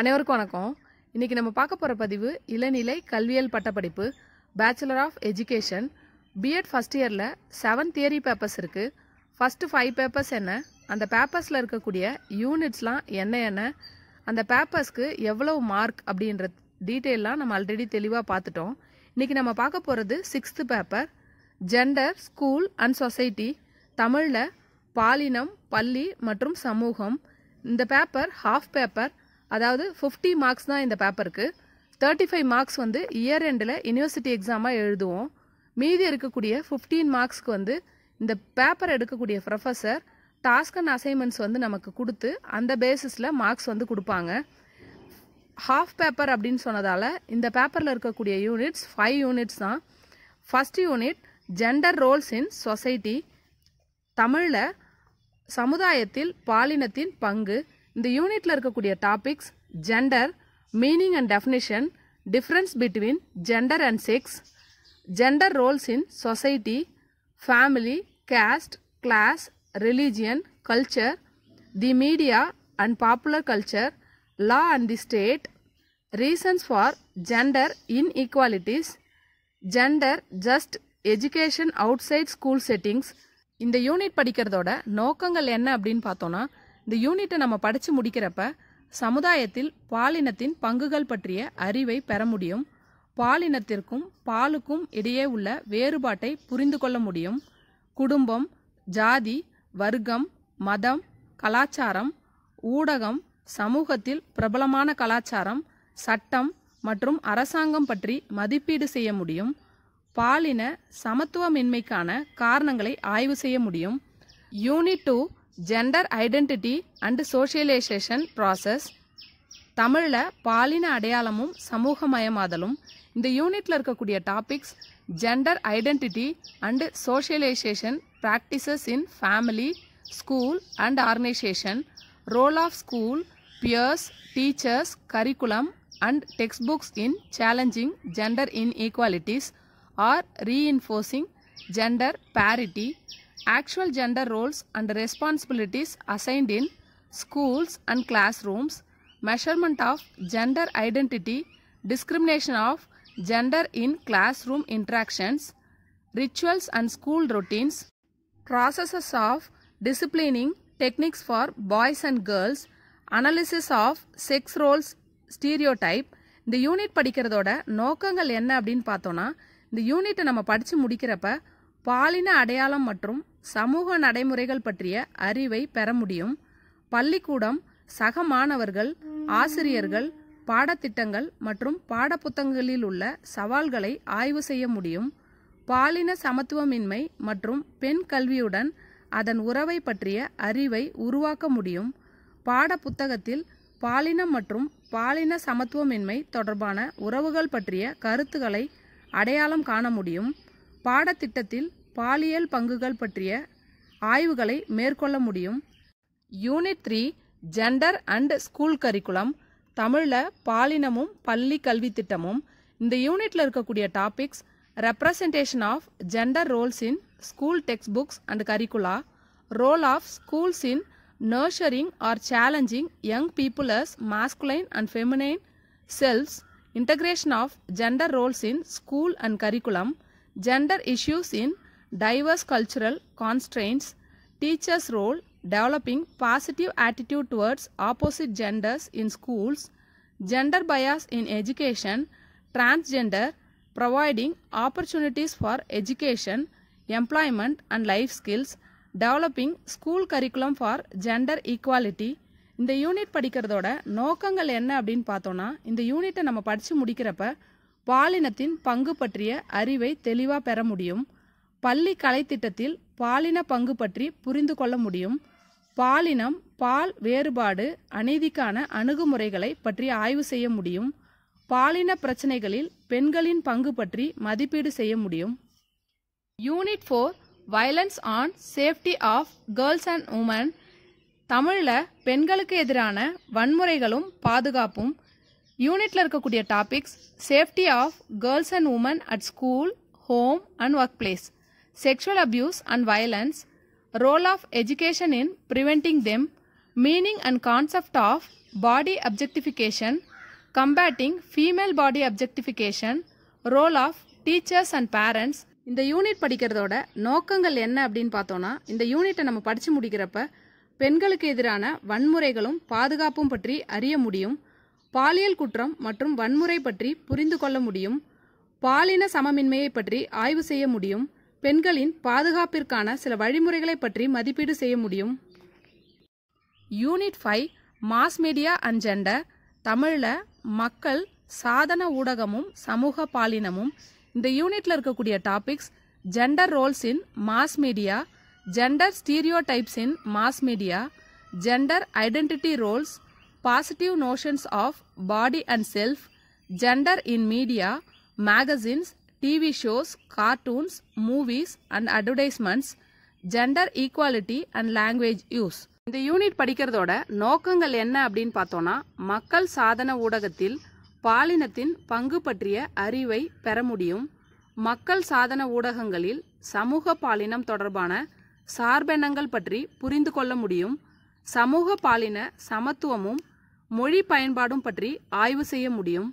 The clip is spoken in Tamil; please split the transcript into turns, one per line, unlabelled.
அனைவருக்கும் வணக்கம் இன்றைக்கி நம்ம பார்க்க போகிற பதிவு இளநிலை கல்வியல் பட்டப்படிப்பு bachelor of education B Ed first இயரில் செவன் தியரி பேப்பர்ஸ் இருக்குது ஃபஸ்ட்டு ஃபைவ் பேப்பர்ஸ் என்ன அந்த பேப்பர்ஸில் இருக்கக்கூடிய யூனிட்ஸ்லாம் என்ன என்ன அந்த பேப்பர்ஸ்க்கு எவ்வளவு மார்க் அப்படின்ற டீட்டெயிலாம் நம்ம ஆல்ரெடி தெளிவாக பார்த்துட்டோம் இன்றைக்கி நம்ம பார்க்க போகிறது sixth paper gender school and society தமிழில் பாலினம் பள்ளி மற்றும் சமூகம் இந்த பேப்பர் ஹாஃப் பேப்பர் அதாவது ஃபிஃப்டி மார்க்ஸ் தான் இந்த பேப்பருக்கு தேர்ட்டி ஃபைவ் மார்க்ஸ் வந்து இயர் எண்டில் யூனிவர்சிட்டி எக்ஸாமாக எழுதுவோம் மீதி இருக்கக்கூடிய ஃபிஃப்டீன் மார்க்ஸ்க்கு வந்து இந்த பேப்பர் எடுக்கக்கூடிய ப்ரொஃபஸர் டாஸ்க் அண்ட் அசைன்மெண்ட்ஸ் வந்து நமக்கு கொடுத்து அந்த பேஸிஸில் மார்க்ஸ் வந்து கொடுப்பாங்க ஹாஃப் பேப்பர் அப்படின்னு சொன்னதால் இந்த பேப்பரில் இருக்கக்கூடிய யூனிட்ஸ் ஃபைவ் யூனிட்ஸ் தான் first unit gender roles in society தமிழில் சமுதாயத்தில் பாலினத்தின் பங்கு இந்த யூனிட்டில் இருக்கக்கூடிய topics gender meaning and definition difference between gender and sex gender roles in society family caste class religion culture the media and popular culture law and the state reasons for gender inequalities gender just education outside school settings இந்த யூனிட் படிக்கிறதோட நோக்கங்கள் என்ன அப்படின்னு பார்த்தோன்னா இந்த யூனிட்டை நம்ம படித்து முடிக்கிறப்ப சமுதாயத்தில் பாலினத்தின் பங்குகள் பற்றிய அறிவை பெற முடியும் பாலினத்திற்கும் பாலுக்கும் இடையே உள்ள வேறுபாட்டை புரிந்து கொள்ள முடியும் குடும்பம் ஜாதி வர்க்கம் மதம் கலாச்சாரம் ஊடகம் சமூகத்தில் பிரபலமான கலாச்சாரம் சட்டம் மற்றும் அரசாங்கம் பற்றி மதிப்பீடு செய்ய முடியும் பாலின சமத்துவமின்மைக்கான காரணங்களை ஆய்வு செய்ய முடியும் unit two gender identity and socialisation process தமிழில் பாலின அடையாளமும் சமூகமயமாதலும் இந்த யூனிட்டில் இருக்கக்கூடிய topics gender identity and socialisation practices in family school and organisation role of school peers teachers curriculum and text books in challenging gender inequalities or reinforcing gender parity Actual gender roles and responsibilities assigned in schools and classrooms, measurement of gender identity, discrimination of gender in classroom interactions, rituals and school routines, processes of disciplining techniques for boys and girls, analysis of sex roles stereotype. Type இந்த யூனிட் படிக்கிறதோட நோக்கங்கள் என்ன அப்படின்னு பார்த்தோன்னா இந்த யூனிட்டை நம்ம படித்து முடிக்கிறப்ப பாலின அடையாளம் மற்றும் சமூக நடைமுறைகள் பற்றிய அறிவை பெற முடியும் பள்ளிக்கூடம் சக மாணவர்கள் ஆசிரியர்கள் பாடத்திட்டங்கள் மற்றும் பாடப்புத்தகங்களில் உள்ள சவால்களை ஆய்வு செய்ய முடியும் பாலின சமத்துவமின்மை மற்றும் பெண் கல்வியுடன் அதன் உறவை பற்றிய அறிவை உருவாக்க முடியும் பாடப்புத்தகத்தில் பாலினம் மற்றும் பாலின சமத்துவமின்மை தொடர்பான உறவுகள் பற்றிய கருத்துக்களை அடையாளம் காண முடியும் பாடத்திட்டத்தில் பாலியல் பங்குகள் பற்றிய ஆய்வுகளை மேற்கொள்ள முடியும் unit three gender and school curriculum தமிழில் பாலினமும் பள்ளி கல்வி திட்டமும் இந்த யூனிட்டில் இருக்கக்கூடிய topics representation of gender roles in school text books and curricula role of schools in nurturing or challenging young people as masculine and feminine selves integration of gender roles in school and curriculum Gender issues in diverse cultural constraints, teachers' role, developing positive attitude towards opposite genders in schools, gender bias in education, transgender, providing opportunities for education, employment and life skills, developing school curriculum for gender equality, இந்த யூனிட் படிக்கிறதோட நோக்கங்கள் என்ன அப்படின்னு பார்த்தோன்னா இந்த யூனிட்டை நம்ம படித்து முடிக்கிறப்ப பாலினத்தின் பங்கு பற்றிய அறிவை தெளிவாக பெற முடியும் பள்ளி கலைத்திட்டத்தில் பாலின பங்கு பற்றி புரிந்து கொள்ள முடியும் பாலினம் பால் வேறுபாடு அநீதிக்கான அணுகுமுறைகளை பற்றி ஆய்வு செய்ய முடியும் பாலின பிரச்சனைகளில் பெண்களின் பங்கு பற்றி மதிப்பீடு செய்ய முடியும் unit four violence on safety of girls and women தமிழில் பெண்களுக்கு எதிரான வன்முறைகளும் பாதுகாப்பும் யூனிட்டில் இருக்கக்கூடிய topics safety of girls and women at school home and workplace sexual abuse and violence role of education in preventing them meaning and concept of body objectification combating female body objectification role of teachers and parents இந்த யூனிட் படிக்கிறதோட நோக்கங்கள் என்ன அப்படின்னு பார்த்தோன்னா இந்த யூனிட்டை நம்ம படித்து முடிக்கிறப்ப பெண்களுக்கு எதிரான வன்முறைகளும் பாதுகாப்பும் பற்றி அறிய முடியும் பாலியல் குற்றம் மற்றும் வன்முறை பற்றி புரிந்து கொள்ள முடியும் பாலின சமமின்மையை பற்றி ஆய்வு செய்ய முடியும் பெண்களின் பாதுகாப்பிற்கான சில வழிமுறைகளை பற்றி மதிப்பீடு செய்ய முடியும் unit five mass media and gender தமிழில் மக்கள் சாதன ஊடகமும் சமூக பாலினமும் இந்த யூனிட்ல இருக்கக்கூடிய topics gender roles in mass media gender stereotypes in mass media gender identity roles positive notions of body and self, gender in media, magazines, TV shows, cartoons, movies and advertisements, gender equality and language use. இந்த யூனிட் படிக்கிறதோட நோக்கங்கள் என்ன அப்படின்னு பார்த்தோன்னா மக்கள் சாதன ஊடகத்தில் பாலினத்தின் பங்கு பற்றிய அறிவை பெற முடியும் மக்கள் சாதன ஊடகங்களில் சமூக பாலினம் தொடர்பான சார்பெண்ணங்கள் பற்றி புரிந்து கொள்ள முடியும் சமூக பாலின சமத்துவமும் மொழி பயன்பாடும் பற்றி ஆய்வு செய்ய முடியும்